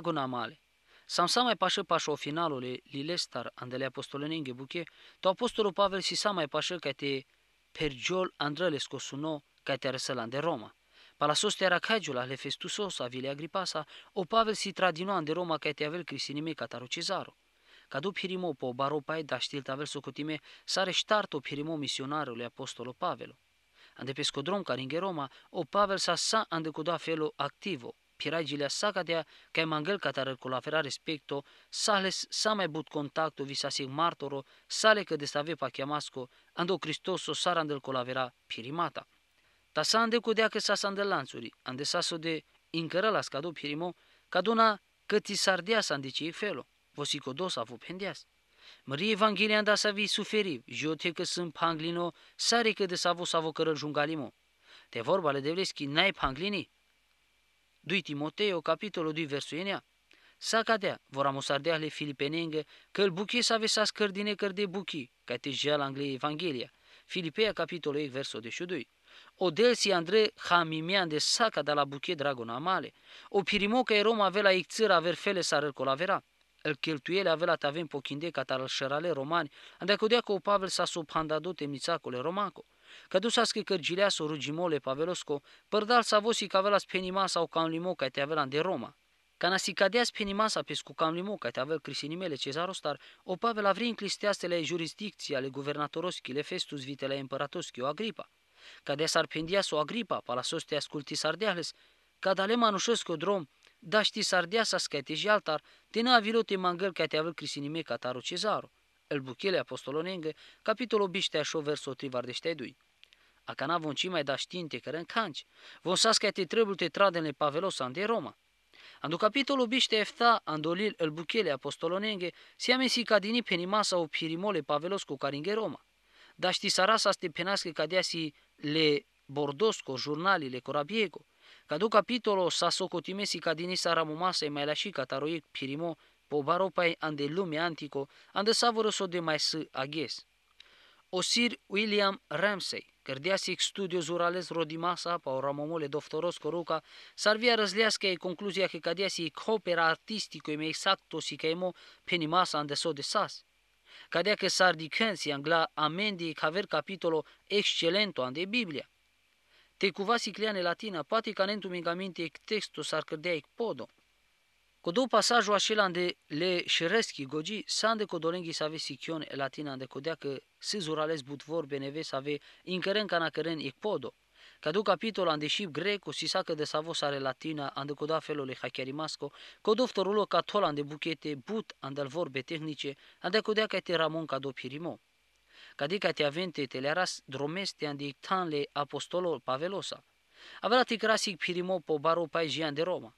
dragul Sam mai pașă o finalul lestar andele apostolene buche, to apostolul Pavel si mai pașă ca te pergiol andrele scosuno ca te arăsălan de Roma. Palasos te aracagiul ale festusos avile agripasa, o Pavel si tradino de Roma ca te avel crisinime cataro cezaro. Cadu pirimo po baropai da știl tavel socotime reștart o pirimo misionarului apostolul Pavelo. Ande ca caringe Roma, o Pavel sa sa andecuda felul activo, Chiragile sa catea că e mangel catarăl cu la respecto, sale s-a mai but s-a sig martoro, sale că de stave pa chiamasco, ando Cristoso la colavera pirimata. Ta s ande cu dea că a îndel lanțuri, ande s-a de încără la scadu pirimo, ca duna că ti s-a andicii felo, vosicodos avu pendeas. Mărie Evanghelia da să vii suferi, jote că sunt panglino, sare că de s-a s-a s-a savo cărăl jungalimo. Te vorba le devleschi n-ai panglinii? 2 Timoteo, capitolul 2, versul enea. s-a cadea, le filipenengă, filipenenge, îl buchie să avea scărdine de buchi, ca te la Anglia Evanghelia. Filipea, capitolul 1, versul 22. O delsi Andre hamimian de saca de la buchie dragon amale. O e Roma avea la icțăra aver fele sarăl colavera. El cheltuiele avea la tavem pochinde catar al șerale romani, andecodea cu Pavel s-a subhandadut emnițacole romaco. Kadusas cărgilea kërgjilas o rrugjimole pavelosko, përdal sa vos i kavelas penimasa o kamlimo ka te avea la de Roma. Kana si kadeas penimasa pesku kamlimo ka te avel krisinimele Cezarostar, o pavel avrin klisteaste le jurisdicția le guvernatoroski le festus vite le imperatoski o agripa. Kadeas arpendias o agripa pala soste asculti sardeales, kadale manushesko drom, da shti sardeasas ka te jaltar, te na avilote mangel ka te avel krisinime ka taro Cezaro el buchile apostolonenge, capitolul bișteașo versotii vardeșteai dui. A cana von cei mai da știinte care rămcanci, vom von sasca te trebuie te tradenle pavelosan de Roma. Andu capitol biște efta, andolil el buchele amensi ca si cadini masa o pirimole pavelos cu caringe Roma. Da ști sarasa ste penască cadeasi le bordosco jurnalile corabiego, Cadu capitolo sa socotimesi cadini sara ramumasa e mai lași cataroic pirimo povaro pai ande lume antico, ande savoroso de mai să aghes. Osir William Ramsey, cărdeasic studiu zurales rodimasa, pau ramomole doftoros coruca, s-ar via răzlească ei concluzia că cadeasic opera artistică e mai exact o si caimo penimasa ande so de sas. Cadea că s-ar dicânsi angla amendii caver capitolo excelento ande Biblia. Te cuva sicliane latina, poate ca nentu mingaminte ec textul s-ar cărdea ec podo pasaje așa la de le de goji să kodolengi save e latina de codea că se zurales butvor beneve ca inkeren e podo. ikpodo. Kadu capitol ande ship greco si sacă de savo are latina ande koda felul le hakerimasco, o catol ande buchete but ande vorbe tehnice ande codea că te ramon kado pirimo. că adică te avente te le aras dromeste ande ictanle apostolul pavelosa. la ticrasic pirimo po baro paizian de Roma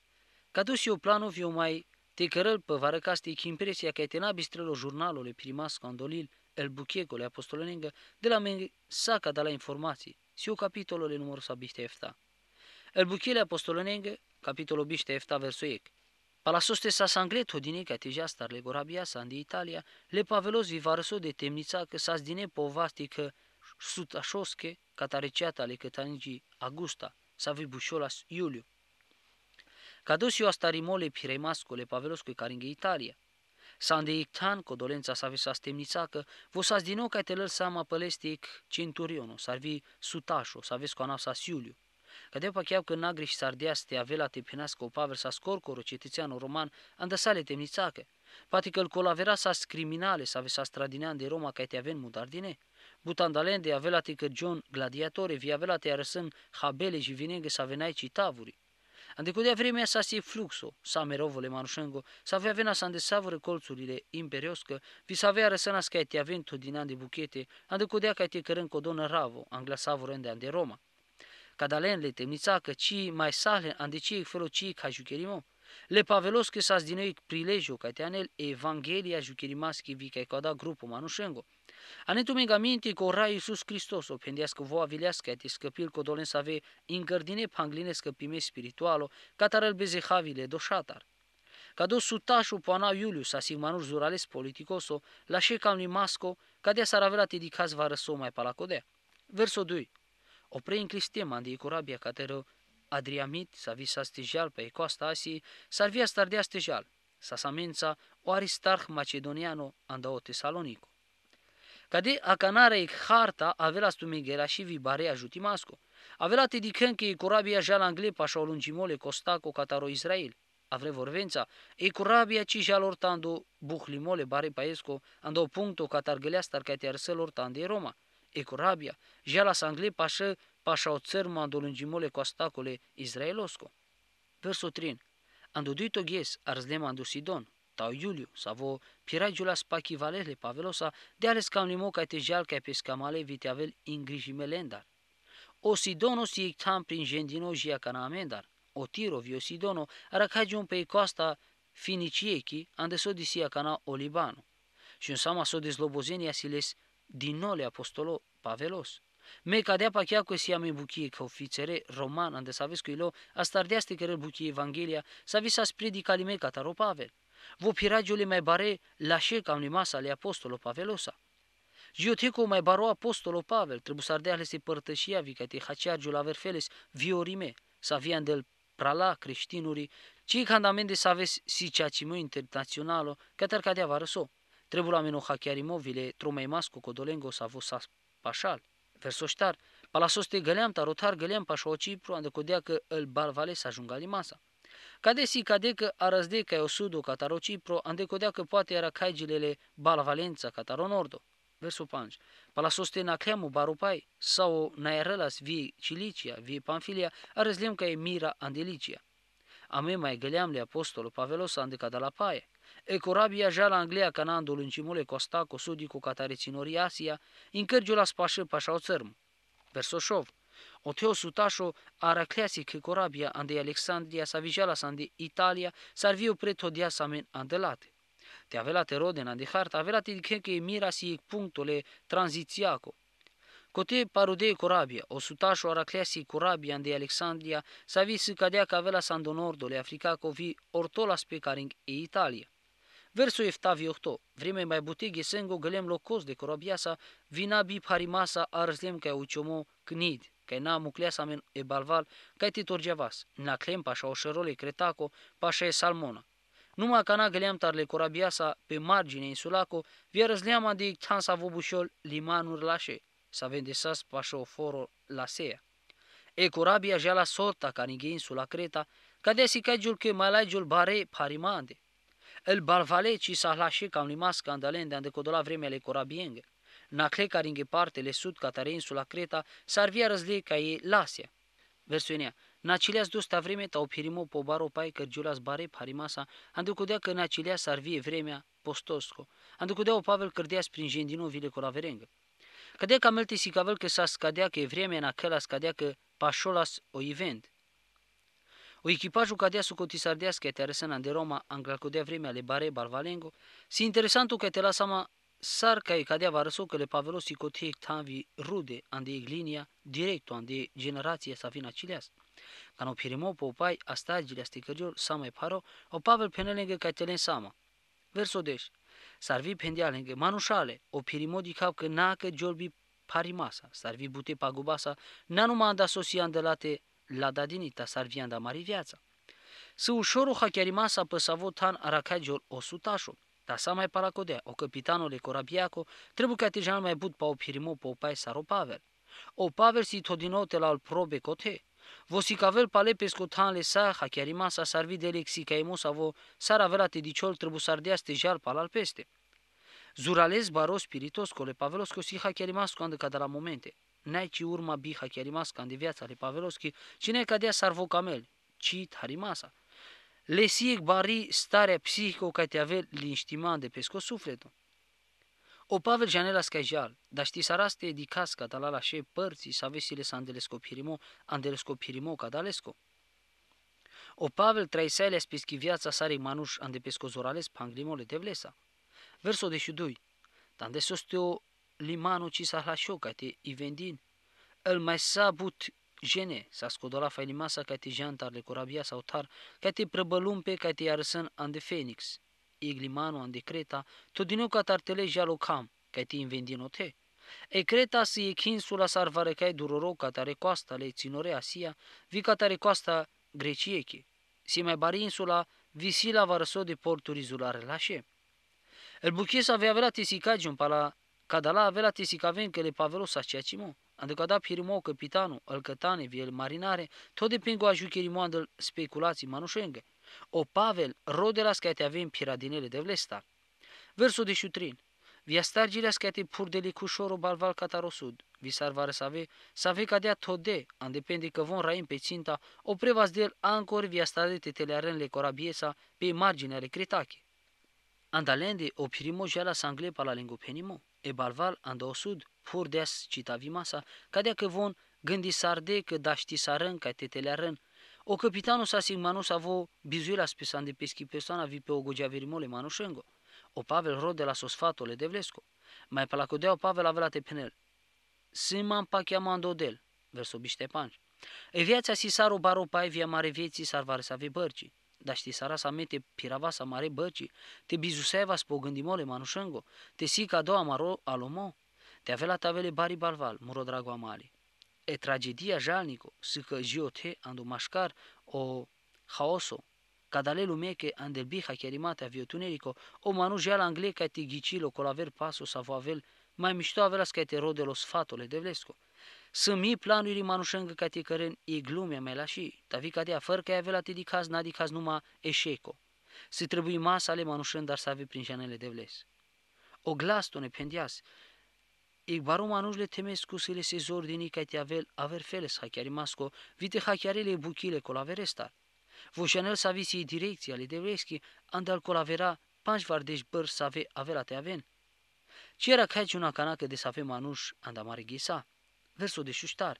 dus eu planul, viu mai te cărăl pe vară că impresia că etena bistrelo jurnalul primas scandolil el buchecole apostolonengă de la saca de la informații. Siu capitolul numărul sa biște efta. El buchele apostolonengă, capitolul biște efta versoiec. Palasoste sa sanglet te jastar le gorabia sa de Italia, le pavelos varso de temnița că sa zdine povastică sutașosche, catareciata le cătangii Augusta, sa vibușolas Iuliu. Cadusiu astarimole piremascole paveloscoi caringe Italia. Sande ictan, cu dolența sa vesa stemnițacă, vosas din nou ca te lăl sama pălestic centuriono, vi sutașo, sa vesco anapsa siuliu. Că de păcheau că nagri și să te avea la pinască o pavel sa scorcoro cetățeanul roman, andăsale temnițacă. Pati că îl colavera sa criminale sa vesa stradinean de Roma ca te aven mudardine. Butandalende de la te că John gladiatore vi avea la te arăsând habele și vinegă sa venai citavuri. Αντικούδια vremea sa se fluxo, sa merovole manușengo, sa avea vena sa îndesavără colțurile imperioscă, vi sa avea răsăna ca te aventul din an de buchete, andicudea ca te cărân codonă ravo, de an de Roma. temnița că ci mai sale, andicii felocii ca jucherimo, le pavelos că s-a zdinuit prilejul ca te anel Evanghelia jucherimaschi vi ca coda grupul manușengo minti ko ra Iisus Hristos, o pendească voa vilească, te scăpil ko dolen să ave ingărdine panglinescă pime spiritualo, catarăl bezehavile doșatar. Cadou sutașu poana Iulius, manur zurales politicoso, la șecam lui Masco, cadea saravela te dicaz va răso mai palacodea. Verso 2. O Christe cristema de corabia cateră Adriamit, sa visa stijal pe coasta Asiei, sarvia stardea stijal. sa samența o Aristarch macedoniano andao tesalonico. Cade a canare harta avea stu Miguela și vibarea jutimasco. Avea te dicen că e corabia jala angle pașa o lungimole cu cataro Israel. Avre vorvența, e corabia ci jal ortando buhlimole bare paesco ando puncto catargelea starcate arsel tande Roma. E corabia, jala sangle pașă pașa o țărmă ando lungimole costacole israelosco. Verso 3. Ando duito ghes arzlem ando Sidon. та Юлию, саво пира Джулас паки Валерий Павелоса, դյալես կամ նիմո կայտե ժալ կայպես կամալե վիտյավել ինգրիշի մելենդար։ Օսիդոնոս եկթան պրինժենդինո ժիականամենդար, օտիրով յոսիդոնո արակաջուն պեյկոստա ֆինիչիեկի անդեսո դիսիականա օլիբանո։ Շուն սամասո դիզլոբոզենի ասիլես դինոլե ապոստոլո Պավելոս։ Մեկադյա պակյակոս յամի բուկի օֆիցերը Ռոման անդեսավես կիլո աստարդիաստի գրել բուկի Եվանգելիա, սավիսաս պրեդիկալի մեկ կատարո Պավել։ Vopiragiul mai bare lașe ca unimasa ale apostolul Pavelosa. Jiotico mai baro apostolul Pavel, trebuie să ardea se părtășia vicate haciargiul la verfeles viorime, să via del prala creștinuri, cei candamente să aveți si ceacimu internațională, că ar cadea varăso. Trebuie la meno imovile, tromei mascu, codolengo, să vă sa pașal. Versoștar, palasos te găleam, tarotar găleam, pașa o cipru, că îl balvale să ajungă alimasa. masa. Cadesi cadecă răzde ca o sudo cataro Cipro, andecodea că poate era caigilele bal Valența cataro Nordo. Versul 5. Pala sostena cleamu barupai sau naerelas vie Cilicia, vie Panfilia, răzlem ca e mira Andelicia. Ame mai le apostolul Pavelos andeca de la paie. E corabia ja la Anglia canandul în cimule costa cu sudi cu catare ținori Asia, încărgiul la spașă pașau Versul Versoșov. O teo sutașo araklesi că corabia ande Alexandria sa sa ande Italia sarviu preto dia samen andelate. Te avelate roden ande harta avelate di che mira si punctole tranzițiaco. Cote parude corabia, o sutașo araclesi corabia ande Alexandria sa vi se cadea că avela sando nordole africaco vi ortolas pe e Italia. Verso eftavi ohto, vreme mai butegi sengo gălem locos de corabiasa, vina bi parimasa arzlem ca uciomo cnid кај наму клясамен е балвал, кај ти na на клем паша ошероли кретако, паша е салмона. Numai cana găleam tarle corabiasa pe margine insulaco, via răzleama de chansa vobușol limanul lașe, sa vendesas pașo foro la sea. E corabia ja la sorta ca nige insula Creta, ca desi ca giul că mai laigiul bare parimande. El balvale ci sa lașe cam lima scandalende ande codola vremele corabienge na parte le sud catare insula Creta, s-ar via răzlei ca ei Lasia. Versiunea. Na cileas ta vreme ta opirimo po baro pai că giulas bare parimasa, andecudea că na cileas ar vie vremea postosco, andecudea o Pavel cărdea prin jendino vile cu la verengă. Cădea ca melte si cavel că s-a scadea că vremea na căla scadea că pașolas o event. O echipajul cadea su cotisardească te arăsăna de Roma, anglalcodea vremea le bare barvalengo, si interesantul că te lasama Sarca e cadeva răsocăle Pavelosi cotiec tanvi rude ande iglinia, directo ande generație Savina Chileas. Cano pirimo popai astagile asticărior mai paro, o Pavel penelenge catelen sama. Verso deși, sarvi pendialenge manușale, o pirimo di cap că nacă jorbi parimasa, sarvi bute pagubasa, numai sosian de andelate la dadinita, sarvi anda mari viața. Să ușoru hachiarima s-a păsavot han o osutașo. Dar sa mai paracodea, o capitanul e corabiaco, trebuie ca te tejan mai bud pa opirimo pa opai saro pavel. O pavel si todinote la al probe cote. Vo si cavel pale pescotan le sa, ha chiar ima sa sarvi de lexi ca emo sa vo sar avela te diciol trebuie sardea stejar pal al peste. Zurales baro spiritos cole pavelos că si ha chiar ima scoandă ca de la momente. N-ai ci urma biha chiar ima de viața le pavelos, cine cadea sarvocamel, ci tarimasa le sieg bari starea psihică ca te avea linștima de pesco sufletul. O Pavel janela scajal, da ști saraste casca catala la lașe părții să vesile să andelescopirimo, andelescopirimo cadalesco. O Pavel traisele spischi viața sari manuș andepesco zorales pangrimole de vlesa. Verso de șudui, dar de sosteo limanu ci sa o ca te ivendin, el mai sabut žene, sascodola falimasa kati jantarle korabia ka ti prebalumpe ti arsan ande Fenix, iglimano ande dinu ka tartele jalo cam, invendino te. E kreta si e hinsula sarvare kai duroro tare coasta le cinore Asia, vi catare coasta Greciechi. Si mai bari insula, la varso de porturi la lașe. El buchis avea vela tisicagi un pala, cadala avea tisicavem că le pavelo saciacimo. Andukada afirmou că pitanul alcătanevi marinare tot pingo ajucheri jucherimoandăl speculații manușengă. O Pavel rodelas că te avem piradinele de vlesta. Versul de șutrin. Via stargile că te de licușorul balval catarosud. s-ar vară să ave cadea tot de, an că vom raim pe ținta, o prevas de el ancor via stare de telearenle corabiesa pe marginea ale cretache. Andalende o pirimo jala sanglepa la lingopenimo. e balval anda o sud, vimasa, ca dea că von gândi sarde că da ști sarân, ca tetelearăn, o capitanu sa sigmanus avo bizuila spisan de peschi persoana vi pe o gogea verimole manușengo. O Pavel rode la sosfatole de vlesco. Mai palacodeau Pavel avea te penel. Siman pachiamando del, verso biștepanci. E viața si saru baro pai via mare vieții sarvare sa vi bărci. Da ști sara sa mete pirava sa mare bărci. Te bizuseva spogândimole manușengo. Te sica doua maro alomo. Te avea la tavele Bari Balval, muro drago amali. E tragedia jalnico, si că giote andu mașcar o haoso, cadale lume che bicha chiarimate a viotunerico, o manu jala angle ca te ghicilo colaver paso savoavel, mai mișto avea ca te rodelo sfatole de vlesco. Să mi planuri manușângă ca te cărân e glumea mea la și, tavica de afer că avea la te dicaz, n-a dicaz numai eșeco. Se trebuie masa ale manușen, dar să avea prin janele de vles. O glas ne pendeas, Իգբարում անուժ լե թեմես կուսիլե սե զորդինի կայտի ավել ավերֆելես հակյարի մասկո, վիտի հակյարել է բուկիլ է կոլավերեստար։ Վոշանել սավիսի դիրեկցիա լի դևրեսկի անդալ կոլավերա պանջ վարդեշ բր սավե ավելատե ավեն։ Չերա կայ ճունականակը դե սավե մանուշ անդամարի գեսա։ Վերսո դե շուշտար։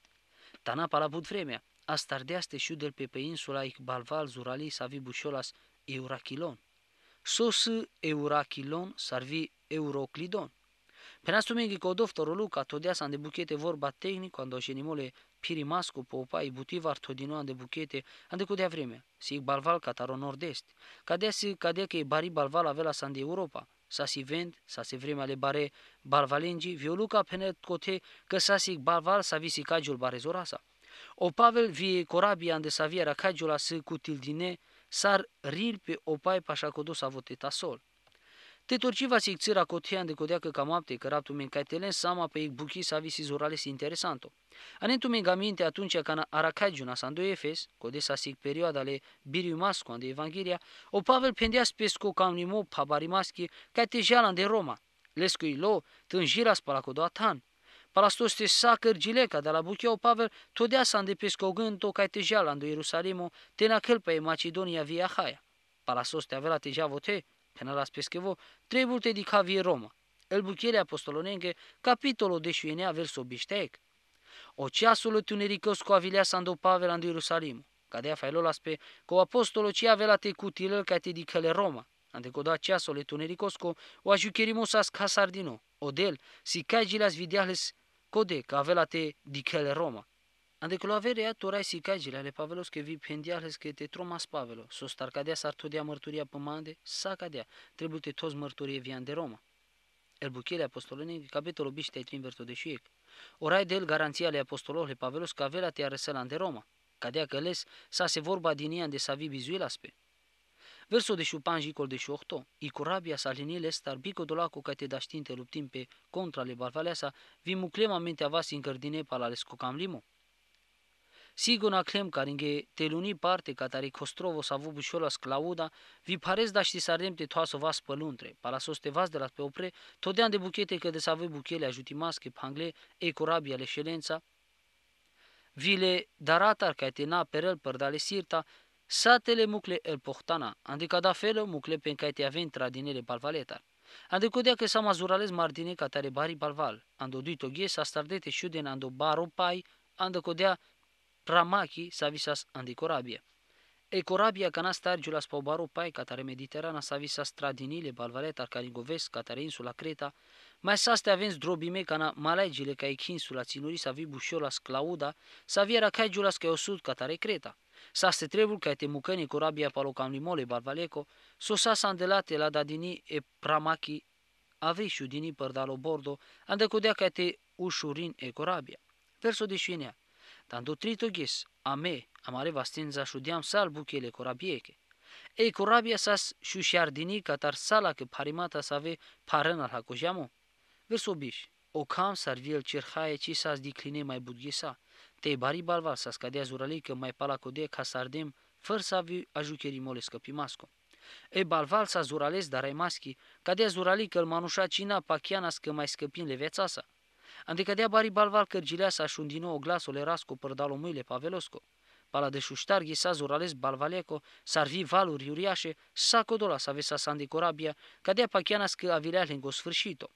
Տանա պալաբուտ վրեմյա, աստարդեաս դե շուդել պեպե ինսուլա իք բալվալ զուրալի սավի բուշոլաս եուրակիլոն։ Սոսը եուրակիլոն սարվի Euroclidon că kod doftoro Luca totdeasan de buchete vorba tehnic când o șenimole pirimascu popa i butivar todinoan de buchete ande cu dea vreme. Si balval cataro nordest. Cadea si cadea că bari balval avea san de Europa. Sa si vend, sa si vreme ale bare balvalengi, violuca pene cote că sa si balval sa visi cagiul barezorasa. O Pavel vie corabia ande sa viera cagiula să cutildine, sar ril pe opai pașacodu sa voteta sol. Detorchiva si țira cotia de că cam apte, că raptul men caitelen sama pe buchi sa visi zurales interesanto. Anentu men gaminte atunci ca aracajuna sa doi efes, code sa sic perioada le biriu masco ande evanghelia, o Pavel pendea spesco ca unimo maschi ca te jalan de Roma. Lescui lo, tânjira spalacodo atan. Palastoste sa cărgileca de la O Pavel, todea sa ande pesco gânto ca te jalan de Ierusalimo, te nakel pe Macedonia via haia. Palastoste avea la te javote, General trei trebuie de vie Roma, el buchiere apostolonenge, capitolul de șuienea verso biștec. O ceasul tunericos cu avilea s-a Pavel în Ierusalim, ca de afailo cu apostolo ce avea la te cutilă ca te dicăle Roma, antecoda ceasul tunericos cu o ajucherimos as casardino, odel, si as videales code că avea la te dicăle Roma. Andeko adică laverea torai sikajila ale pavelos ke vi pendiales ke te tromas pavelo, sos starcadea s-ar todea mărturia pămande, cadea, trebuie te toți mărturie vian de Roma. El buchele apostolene, capitolul biște trin verto de șuiec. Orai de el garanția ale apostolului pavelos că avea te arăsălan de Roma, cadea căles sa se vorba din ea de savi bizuilaspe. Verso de șupan jicol de șuohto, i corabia sa linile star bico dolaco ca te daștinte luptim pe contra le barvalea sa, vi muclema mentea vas încărdine palales cu cam limo. Sigurno aklemkaringe teluni parte katari Kostrovo savubu sholas sclauda vi parez da ști sardem te toaso vas păluntre, palasos te vas de la pe opre, todean de buchete că de save buchele ajutimasche pangle e corabia leșelența, vile daratar ca tena perel părdale sirta, satele mucle el pohtana, adică da felă mucle pe care te avem tradinele palvaletar. Adică că s-a mazurales mardine ca tare bari balval, ando dui toghe s-a stardete și ando baropai, ando codea Pramaki savisas andi corabie. E corabia canastargiula pai catare mediterana savisas tradinile, balvalet, arcanigoves, catare insula Creta, mai saste avens drobime cana malegile ca echinsula ținuri savi bușiolas clauda, saviera caigiulas ca osud catare Creta. Saste trebul ca te mucăni corabia barvaleco, balvaleco, sa sandelate la dadini e pramaki avrișu dini părdalo bordo, andecodea ca te ușurin e corabia. Verso de șinea. Tanto tritogis ame amare vastin za shudiam sal bukele korabieke. E corabia sas shushiardini katar sala ke parimata save paren al hakojamo. bish, o cam sar viel cerhaie ci sas dikline mai budgisa, Te bari balval sas cadea zurali că mai palacode ka sardem făr să avi ajucheri mole scăpimasco. E balval sa zurales dar ai maschi, cadea zurali că l manușa cina pachiana că mai scăpin le viața sa. Adică dea bari balval cărgileasa și un nou glasul erasco părdalo muile pavelosco. Pala de șuștar ghisa zurales balvaleco, sarvi valuri uriașe, sacodola sa vesa sandi corabia, cadea pachianas că avilea lengo sfârșito.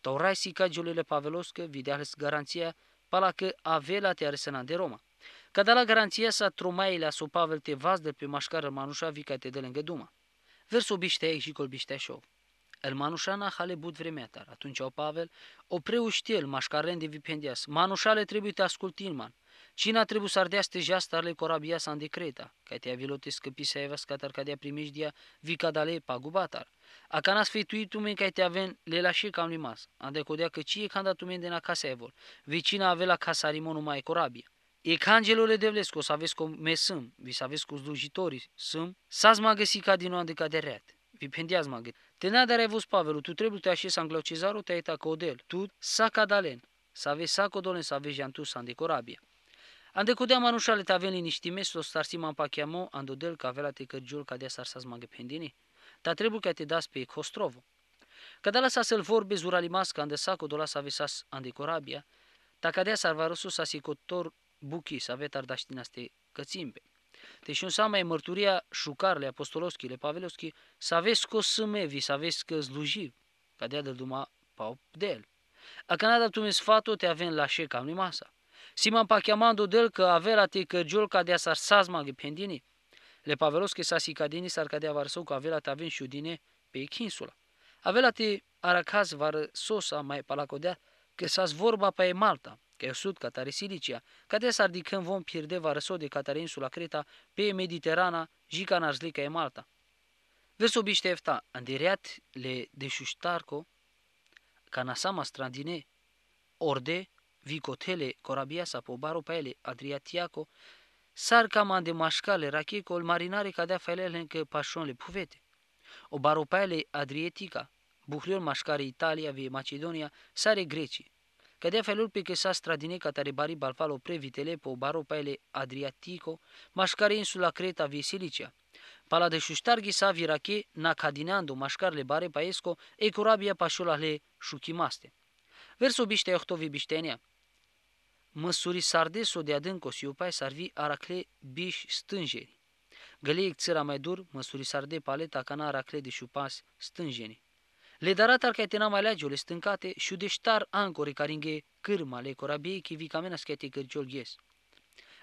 Taurai si cagiulele pavelosco videales garanția, pala că avela te aresena de Roma. la garanția sa tromaile asu Pavel te vaz de pe mașcară manușa ca te de lângă Duma. Versul biștea și colbiștea șov. Elmanușana hale but vremea tar. Atunci o Pavel, opreu el mașcaren de vipendias. Manușale trebuie te Cine a trebuit să ardea stejea starle corabia sa în decreta, ca te avilote scăpise evas scatar ca dea primejdia vicadale pagubatar. A cana sfetuit tumen ca te aven le lașe cam limas, a decodea că când tu tumen de a casa evol, vecina avea la casa rimonul mai corabia. E ca le de vlesco, să aveți cum mesâm, vi să aveți cu slujitorii, sâm, s-ați mă găsit ca din o de reat. Te n Τενά δα ρεβούς Pavelu, tu trebuie te așezi σαν κλωτσιζάρο te αιτα codel. Tu σα καδαλέν, σα βε σα κοντόλεν, să vezi γιαντού σαν δικοράμπια. Ande kodea manushale te avem niști mes lo starsi man pachiamo andodel ca vela te cărgiul ca dea sarsas mange pendini. Ta trebuie ca te dați pe Kostrovo. Că da lăsa să-l vorbe zuralimasca ande saco dole să vezi ande corabia, ta cadea sarvarosu sa sicotor buchi să vetar daștina ste cățimbe. Deci înseamnă mărturia șucarle, apostoloschi, paveloschi, să aveți că smevi, să aveți că sluji, ca de duma pau de el. A canada tu mi sfatu te avem la șe cam masa. Siman pa chiamando del că la te că ca de s-ar sazma gipendini. Le pavelovski sa sicadini sar cadea varsou că la te avem udine pe insula. la te aracaz varsosa mai palacodea că s-a vorba pe Malta Căsut catare Silicia, cade s-ar dicăm vom pierde pierdeva de catare insula Creta, pe Mediterana, jica narzlica e Malta. Vesobiște efta, îndireat le deșuștarco, canasama strandine, orde, vicotele, Corabia corabiasa, pe ele, adriatiaco, man de mașcale, îl marinare cadea felele încă pașonle puvete. O ele, adrietica, buhlion mașcare Italia, vie Macedonia, sare Grecii că de felul pe ca stradine cataribari balfalo previtele pe baro paele Adriatico, mașcare insula Creta Visilicea. Pala de șuștarghi sa virache na cadineando mașcarle bare paesco e curabia pașolale șuchimaste. Verso biște ohtovi biștenia. Măsuri sardeso de adânco ar sarvi aracle biș stângeri. Găleic țăra mai dur, măsuri sarde paleta cana aracle de șupas stângeni. Le darat ar caetena mai leagiul stâncate și deștar ancori caringe cârma le corabie ki vicamena schete cărciol ghes.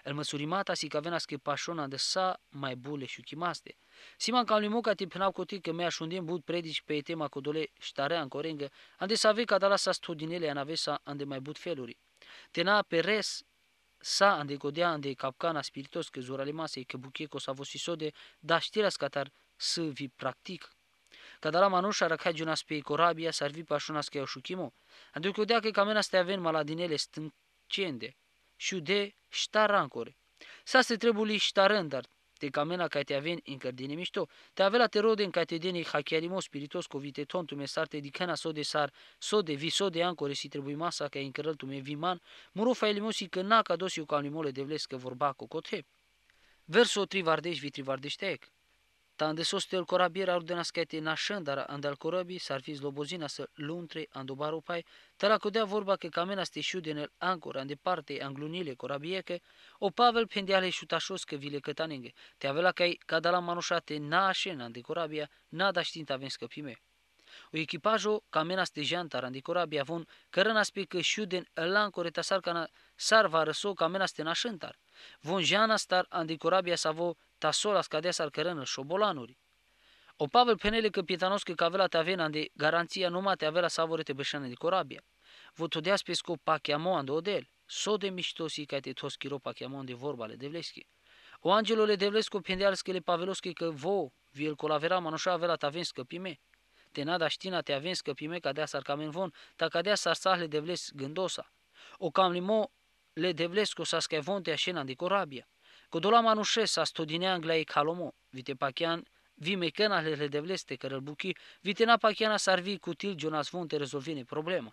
El măsurimata si cavenas că pașona de sa mai bule și chimaste. Siman cam limoca te penau coti că mea șundim bud predici pe tema cu dole ștare în corengă, ande să ave cadala sa da studinele în avesa ande mai bud feluri. Tena pe res sa ande godea ande capcana spiritos că masă masei că bucheco sa vosisode, da știrea scatar să vi practic Kadara manusha rakha junas pe korabia sarvi pashunas ke oshukimo. Andu kudea ke kamena steaven maladinele de, Șude adică ancore. Sa se trebuli dar Te kamena că te aven încărdine mișto. Te avea te rode în catedene hachiarimo spiritos covite tu mesar te dicana so de sar, so de vi, so de ancore si trebui masa ca încărăltu me viman, murofa elimosi că na ca dosiu ca animole de vles că vorba cu cothe. Verso trivardești vi trivardeșteec. Tan de sostel korabier ar dena skete na shëndara andal korabi sarfiz lobozina së luntri andobaru dar tëra kodea vorba ke kamena sti din el ancora ande parte anglunile că o pavel pendiale shutashos că vile këtaninge, te avea la kadala manushate na ashen ande n-a da të aven scăpime. O ekipajho kamena sti jantar ande corabia vun kërëna spi șiu din el ancore të sarkana sarva rëso kamena sti vun jana star ande korabia savo să cadeas arcărănăș, șobolanuri. O Pavel penele pietanos că avea la tavena de garanția numai te avela savorete bășane de corabia. Vă todea pesco pachiamoan de odel, so de miștosi ca te tos chiro pachiamoan de vorbale devleschi. O le devlescu pendeal scăle paveloschi că vo, viel colavera manușa avea la aven scăpime. Te nada știna te aven scăpime ca dea sarcamen von, ta ca dea sarsahle devles gândosa. O cam limo le devlescu sa scavonte așena de corabia. Кудола sa са студинян e каломо, vite пакян vi mecana le devleste care îl vite vitena pachiana s-ar vi cutil Jonas Fonte rezolvine problema.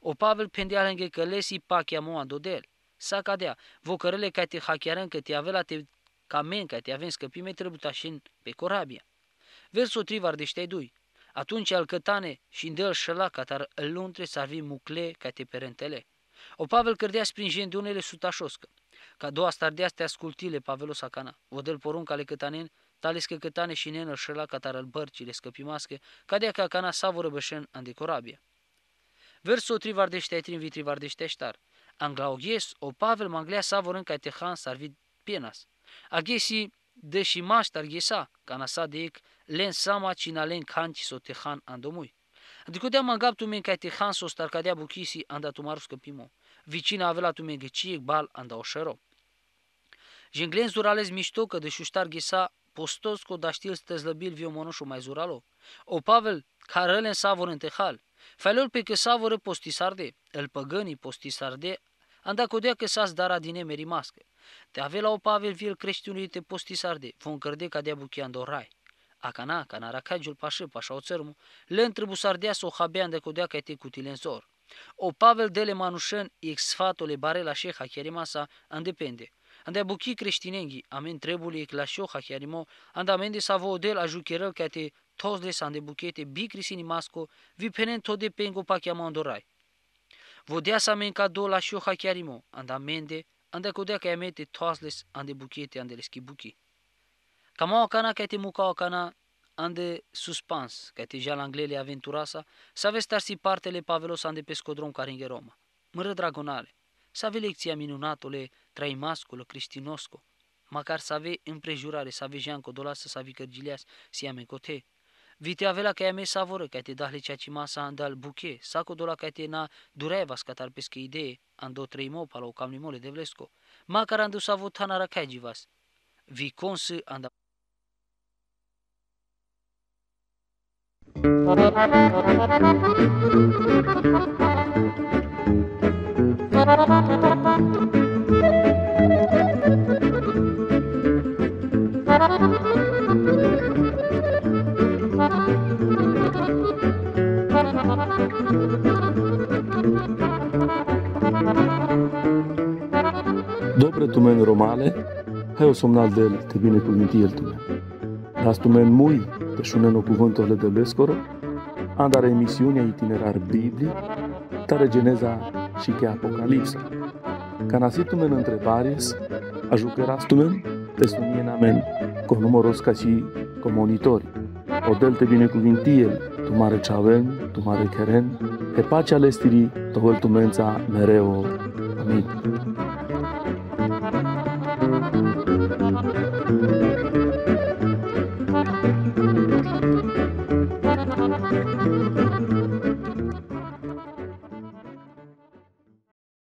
O Pavel pendea lângă că lesi pachia moa dodel. Sa cadea, vocărele ca te hachiarăn că te avea la te camen ca te avem scăpime trebuie în pe corabia. Versul trivar deștei dui. Atunci al cătane și îndel șăla catar luntre s-ar vi mucle ca te perentele. O Pavel cărdea sprijin de unele sutașoscă, ca doua stardeaste ascultile Pavelos Acana, vodel porunca ale cătanen, tale scăcătane și nenă șela cataral bărcile scăpimască, cadea ca Acana savură bășen decorabie. Versul trivardește ai trimvi trivardește ștar. Anglaoghes, o Pavel manglea în ca tehan sarvid pienas. Aghesi de și maștar ghesa, canasa de ec, len sama cina len canci so tehan andomui. Adică mă gab tu că te hanso star cadea buchisi anda tu marus pimo. Vicina avea tu menge ciek bal anda o șero. Jenglen zurales mișto că de șuștar ghisa postos cu daștil să ste zlăbil vio mai zuralo. O Pavel care în savor în tehal. Felul pe că savore postisarde, îl păgânii postisarde, anda codea că s-a dara din emeri mască. Te avea la o Pavel vil creștinului te postisarde, vom cărde ca dea buchian rai akana kana rakajul paşı pașa ocermu len trebusardia so habian de cutile în zor. o pavel dele manușen ex le bare la sheha kerimasa îndepende. ande buki creștinengi amen trebuli la sheha kerimo ande amende savo de ajukerel kete tozles ande bukete bikrisini masko vipenen tode pengo pakiamandorai Vodea sa men cadou la șoha chiarimo, anda mende, anda codea ca toți toasles, ande buchete, ande le schibuchii. Kama wakana kati muka wakana ande suspans, kati jala anglele aventurasa, să aveți tarsi partele Pavelos ande pe care caringhe Roma. Mără dragonale, să ave lecția minunatole, traimasculo, cristinosco, măcar să ave împrejurare, să ave jeanco dolasă, să ave cărgileas, si ame cote. Vite avea că ame savoră, că te dahle cea cima sa al buche, saco dola că te na dureva scatar pesche idee, ando treimo palo camnimole de vlesco, măcar andu sa tanara cagivas. Vi consă anda Dobre tu meni romale, hai o somnal del, te bine cu el tu meni. Dar tu meni mui, Căpășunelor cuvântul de Bescoro, andare emisiunea itinerar biblic, tare geneza și che apocalipsa. Ca tu men Te pe în amen? cu numărul ca și comunitori. O delte binecuvintie, tu mare ceaven, tu mare cheren, e pacea lestirii, tohăltumența mereu. Amin.